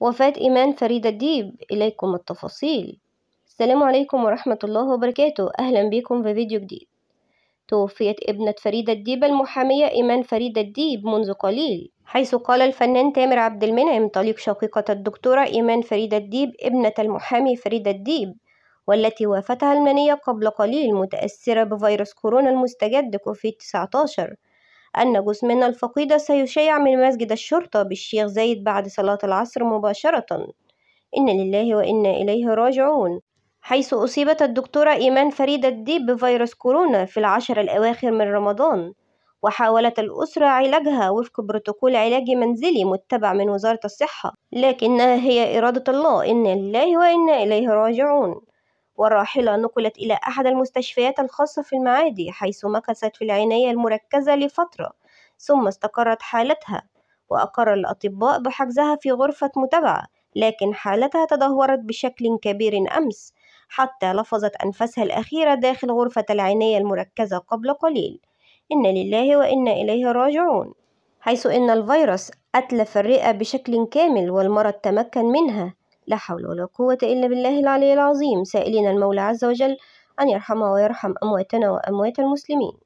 وفاة إيمان فريدة الديب إليكم التفاصيل السلام عليكم ورحمة الله وبركاته أهلا بكم في فيديو جديد توفيت ابنة فريدة الديب المحامية إيمان فريدة الديب منذ قليل حيث قال الفنان تامر عبد المنعم طليق شقيقة الدكتورة إيمان فريدة الديب ابنة المحامي فريدة الديب والتي وافتها المنية قبل قليل متأثرة بفيروس كورونا المستجد كوفيد 19 أن من الفقيدة سيشيع من مسجد الشرطة بالشيخ زايد بعد صلاة العصر مباشرة إن لله وإنا إليه راجعون حيث أصيبت الدكتورة إيمان فريدة الديب بفيروس كورونا في العشر الأواخر من رمضان وحاولت الأسرة علاجها وفق بروتوكول علاجي منزلي متبع من وزارة الصحة لكنها هي إرادة الله إن لله وإنا إليه راجعون والراحلة نقلت إلى أحد المستشفيات الخاصة في المعادي حيث مكثت في العناية المركزة لفترة ثم استقرت حالتها وأقر الأطباء بحجزها في غرفة متابعة لكن حالتها تدهورت بشكل كبير أمس حتى لفظت أنفاسها الأخيرة داخل غرفة العناية المركزة قبل قليل إن لله وإنا إليه راجعون حيث إن الفيروس أتلف الرئة بشكل كامل والمرض تمكن منها لا حول ولا قوة إلا بالله العلي العظيم سائلين المولى عز وجل أن يرحمه ويرحم أمواتنا وأموات المسلمين